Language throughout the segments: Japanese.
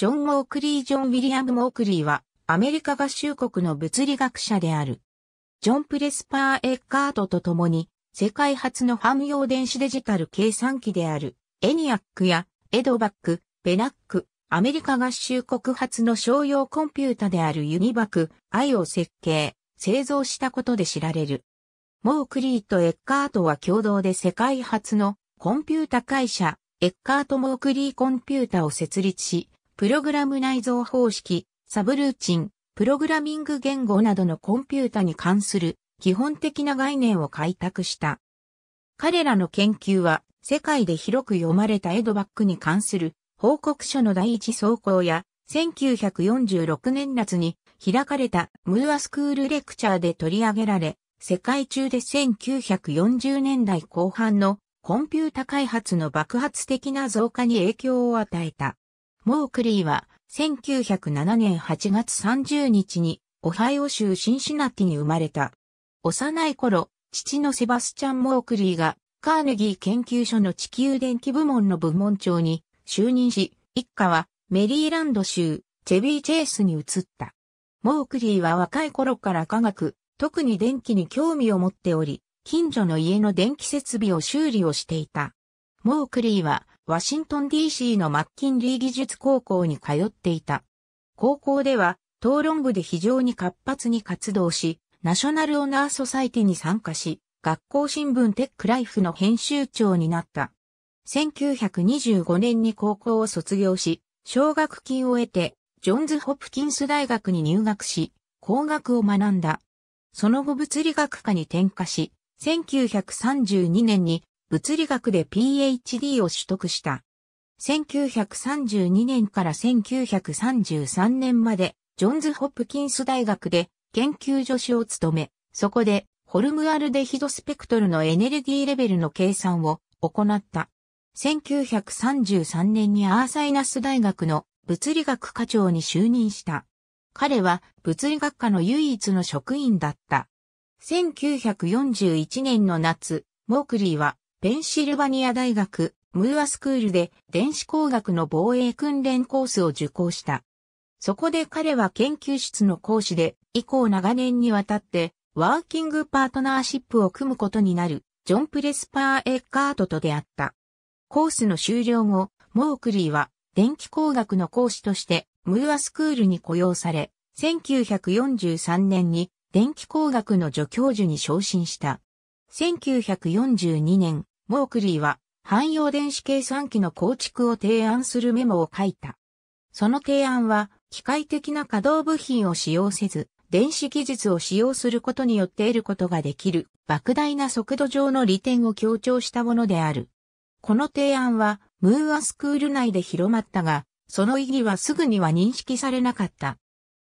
ジョン・モークリー・ジョン・ウィリアム・モークリーは、アメリカ合衆国の物理学者である。ジョン・プレスパー・エッカートと共に、世界初のム用電子デジタル計算機である、エニアックや、エドバック、ペナック、アメリカ合衆国発の商用コンピュータであるユニバク、イを設計、製造したことで知られる。モークリーとエッカートは共同で世界初のコンピュータ会社、エッカート・モークリーコンピュータを設立し、プログラム内蔵方式、サブルーチン、プログラミング言語などのコンピュータに関する基本的な概念を開拓した。彼らの研究は世界で広く読まれたエドバックに関する報告書の第一走行や1946年夏に開かれたムーアスクールレクチャーで取り上げられ、世界中で1940年代後半のコンピュータ開発の爆発的な増加に影響を与えた。モークリーは、1907年8月30日に、オハイオ州シンシナティに生まれた。幼い頃、父のセバスチャン・モークリーが、カーネギー研究所の地球電気部門の部門長に就任し、一家はメリーランド州、チェビーチェイスに移った。モークリーは若い頃から科学、特に電気に興味を持っており、近所の家の電気設備を修理をしていた。モークリーはワシントン DC のマッキンリー技術高校に通っていた。高校では討論部で非常に活発に活動し、ナショナルオナーソサイティに参加し、学校新聞テックライフの編集長になった。1925年に高校を卒業し、奨学金を得て、ジョンズ・ホプキンス大学に入学し、工学を学んだ。その後物理学科に転科し、1932年に物理学で PhD を取得した。1932年から1933年まで、ジョンズ・ホップキンス大学で研究助手を務め、そこで、ホルムアルデヒドスペクトルのエネルギーレベルの計算を行った。1933年にアーサイナス大学の物理学課長に就任した。彼は物理学科の唯一の職員だった。1941年の夏、モークリーはペンシルバニア大学、ムーアスクールで電子工学の防衛訓練コースを受講した。そこで彼は研究室の講師で、以降長年にわたって、ワーキングパートナーシップを組むことになる、ジョン・プレスパー・エッカートと出会った。コースの終了後、モークリーは、電気工学の講師として、ムーアスクールに雇用され、1943年に電気工学の助教授に昇進した。1942年、モークリーは汎用電子計算機の構築を提案するメモを書いた。その提案は機械的な稼働部品を使用せず、電子技術を使用することによって得ることができる莫大な速度上の利点を強調したものである。この提案はムーアスクール内で広まったが、その意義はすぐには認識されなかった。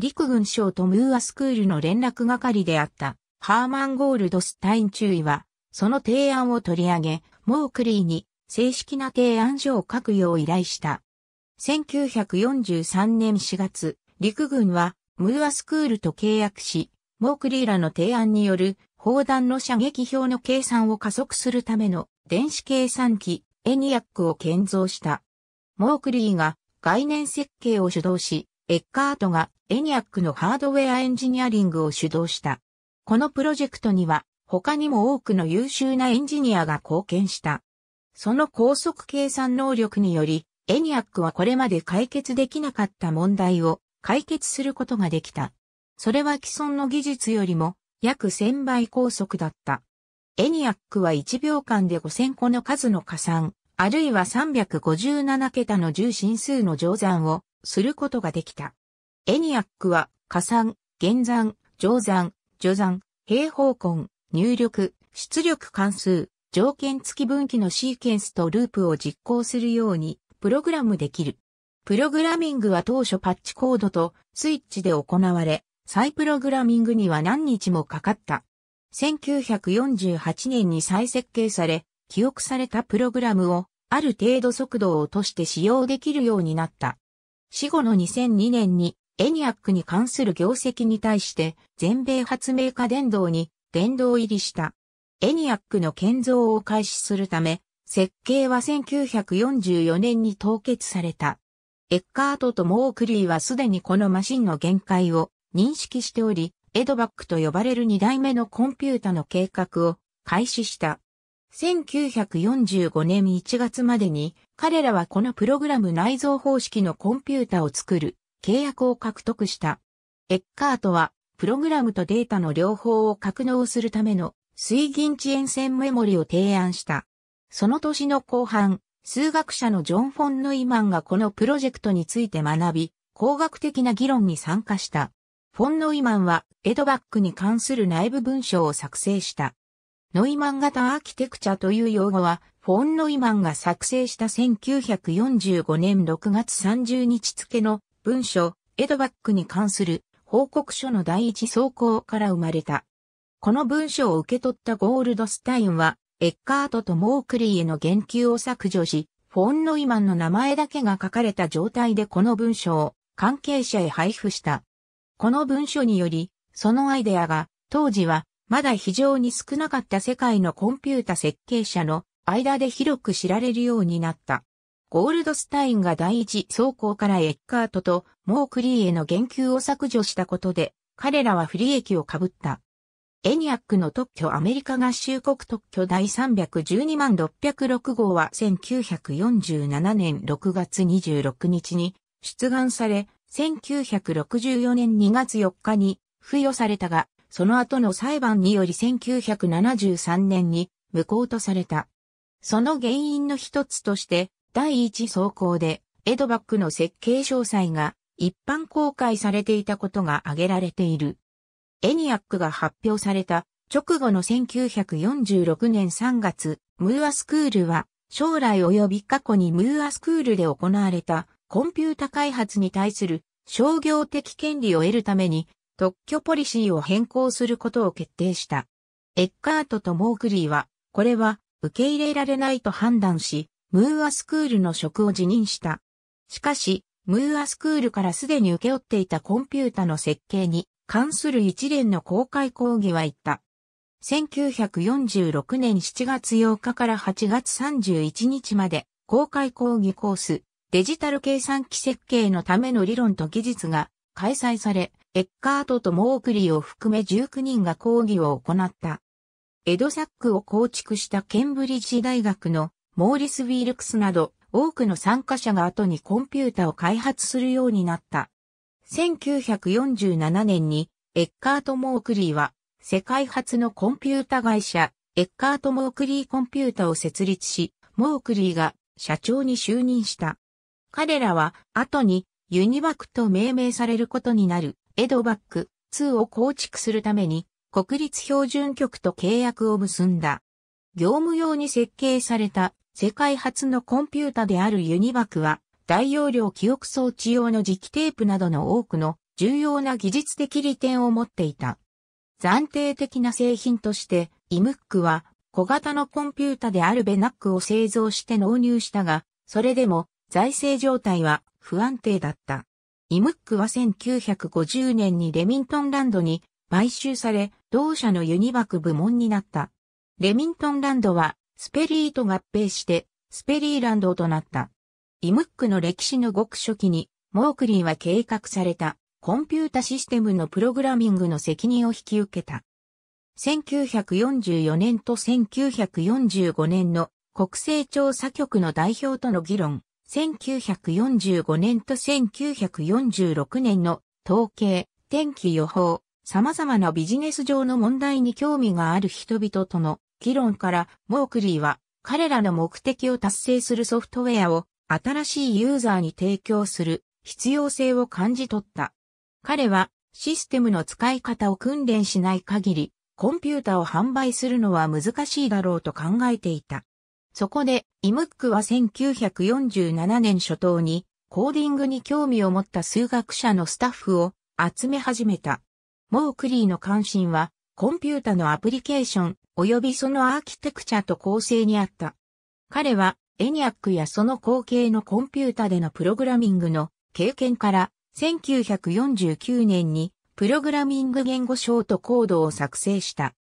陸軍省とムーアスクールの連絡係であったハーマン・ゴールドスタイン中尉はその提案を取り上げ、モークリーに正式な提案書を書くよう依頼した。1943年4月、陸軍はムーアスクールと契約し、モークリーらの提案による砲弾の射撃表の計算を加速するための電子計算機エニアックを建造した。モークリーが概念設計を主導し、エッカートがエニアックのハードウェアエンジニアリングを主導した。このプロジェクトには他にも多くの優秀なエンジニアが貢献した。その高速計算能力により、エニアックはこれまで解決できなかった問題を解決することができた。それは既存の技術よりも約1000倍高速だった。エニアックは1秒間で5000個の数の加算、あるいは357桁の重心数の乗算をすることができた。エニアックは加算、減算、乗算、除算、平方根、入力、出力関数、条件付き分岐のシーケンスとループを実行するようにプログラムできる。プログラミングは当初パッチコードとスイッチで行われ、再プログラミングには何日もかかった。1948年に再設計され、記憶されたプログラムをある程度速度を落として使用できるようになった。死後の2002年にエニアックに関する業績に対して全米発明家伝道に殿堂入りした。エニアックの建造を開始するため、設計は1944年に凍結された。エッカートとモークリーはすでにこのマシンの限界を認識しており、エドバックと呼ばれる2代目のコンピュータの計画を開始した。1945年1月までに彼らはこのプログラム内蔵方式のコンピュータを作る契約を獲得した。エッカートはプログラムとデータの両方を格納するための水銀遅延線メモリを提案した。その年の後半、数学者のジョン・フォン・ヌイマンがこのプロジェクトについて学び、工学的な議論に参加した。フォン・ノイマンはエドバックに関する内部文書を作成した。ノイマン型アーキテクチャという用語は、フォン・ノイマンが作成した1945年6月30日付の文書、エドバックに関する報告書の第一草稿から生まれた。この文書を受け取ったゴールドスタインは、エッカートとモークリーへの言及を削除し、フォン・ノイマンの名前だけが書かれた状態でこの文書を関係者へ配布した。この文書により、そのアイデアが、当時はまだ非常に少なかった世界のコンピュータ設計者の間で広く知られるようになった。ゴールドスタインが第一走行からエッカートとモークリーへの言及を削除したことで、彼らは不利益を被った。エニアックの特許アメリカ合衆国特許第312万606号は1947年6月26日に出願され、1964年2月4日に付与されたが、その後の裁判により1973年に無効とされた。その原因の一つとして、第一走行で、エドバックの設計詳細が一般公開されていたことが挙げられている。エニアックが発表された直後の1946年3月、ムーアスクールは将来及び過去にムーアスクールで行われたコンピュータ開発に対する商業的権利を得るために特許ポリシーを変更することを決定した。エッカートとモークリーは、これは受け入れられないと判断し、ムーアスクールの職を辞任した。しかし、ムーアスクールからすでに受け負っていたコンピュータの設計に関する一連の公開講義は言った。1946年7月8日から8月31日まで公開講義コースデジタル計算機設計のための理論と技術が開催され、エッカートとモークリーを含め19人が講義を行った。エドサックを構築したケンブリッジ大学のモーリス・ウィルクスなど多くの参加者が後にコンピュータを開発するようになった。1947年にエッカート・モークリーは世界初のコンピュータ会社エッカート・モークリーコンピュータを設立し、モークリーが社長に就任した。彼らは後にユニバックと命名されることになるエドバック2を構築するために国立標準局と契約を結んだ。業務用に設計された世界初のコンピュータであるユニバクは、大容量記憶装置用の磁気テープなどの多くの重要な技術的利点を持っていた。暫定的な製品として、イムックは小型のコンピュータであるベナックを製造して納入したが、それでも財政状態は不安定だった。イムックは1950年にレミントンランドに買収され、同社のユニバク部門になった。レミントンランドはスペリーと合併して、スペリーランドとなった。イムックの歴史のごく初期に、モークリーは計画された、コンピュータシステムのプログラミングの責任を引き受けた。1944年と1945年の国勢調査局の代表との議論、1945年と1946年の統計、天気予報、様々なビジネス上の問題に興味がある人々との議論から、モークリーは彼らの目的を達成するソフトウェアを新しいユーザーに提供する必要性を感じ取った。彼はシステムの使い方を訓練しない限り、コンピュータを販売するのは難しいだろうと考えていた。そこで、イムックは1947年初頭に、コーディングに興味を持った数学者のスタッフを集め始めた。モークリーの関心は、コンピュータのアプリケーション、及びそのアーキテクチャと構成にあった。彼は、エニアックやその後継のコンピュータでのプログラミングの経験から、1949年にプログラミング言語ショートコードを作成した。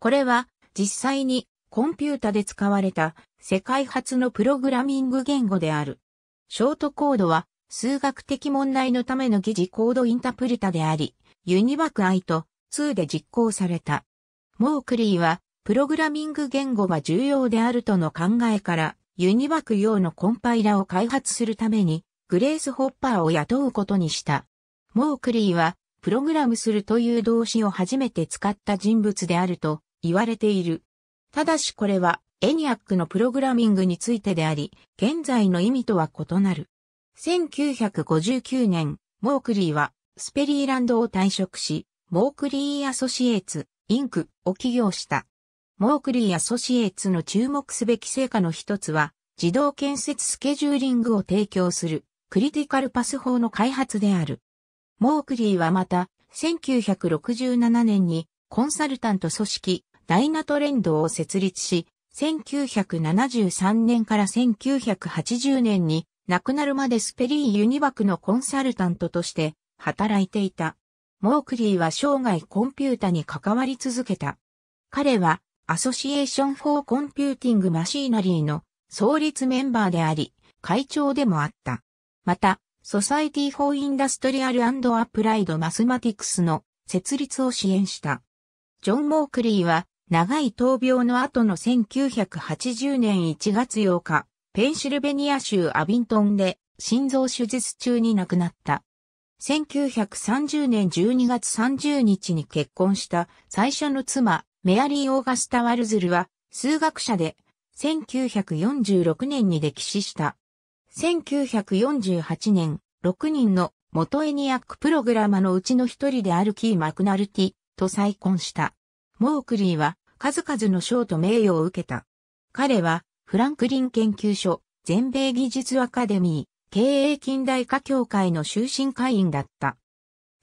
これは、実際にコンピュータで使われた世界初のプログラミング言語である。ショートコードは、数学的問題のための疑似コードインタプリタであり、ユニバクアイと2で実行された。モークリーは、プログラミング言語が重要であるとの考えから、ユニバク用のコンパイラを開発するために、グレース・ホッパーを雇うことにした。モークリーは、プログラムするという動詞を初めて使った人物であると言われている。ただしこれは、エニアックのプログラミングについてであり、現在の意味とは異なる。1959年、モークリーは、スペリーランドを退職し、モークリー・アソシエーツ、インクを起業した。モークリー・アソシエーツの注目すべき成果の一つは、自動建設スケジューリングを提供する、クリティカルパス法の開発である。モークリーはまた、1967年にコンサルタント組織ダイナトレンドを設立し、1973年から1980年に亡くなるまでスペリー・ユニバクのコンサルタントとして働いていた。モークリーは生涯コンピュータに関わり続けた。彼は、アソシエーション・フォー・コンピューティング・マシーナリーの創立メンバーであり、会長でもあった。また、ソサイティ・フォー・インダストリアル・アプライド・マスマティクスの設立を支援した。ジョン・モークリーは、長い闘病の後の1980年1月8日、ペンシルベニア州アビントンで心臓手術中に亡くなった。1930年12月30日に結婚した最初の妻、メアリー・オーガスタ・ワルズルは、数学者で、1946年に歴史した。1948年、6人の元エニアックプログラマのうちの一人であるキー・マクナルティと再婚した。モークリーは数々の賞と名誉を受けた。彼はフランクリン研究所、全米技術アカデミー、経営近代化協会の終身会員だった。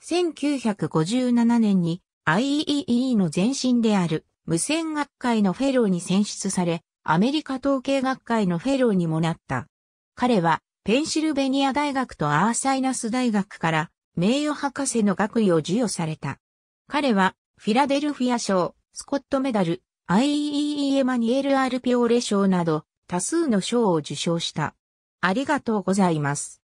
1957年に IEEE の前身である無線学会のフェローに選出され、アメリカ統計学会のフェローにもなった。彼はペンシルベニア大学とアーサイナス大学から名誉博士の学位を授与された。彼はフィラデルフィア賞、スコットメダル、IEEE エマニエル・アルピオーレ賞など多数の賞を受賞した。ありがとうございます。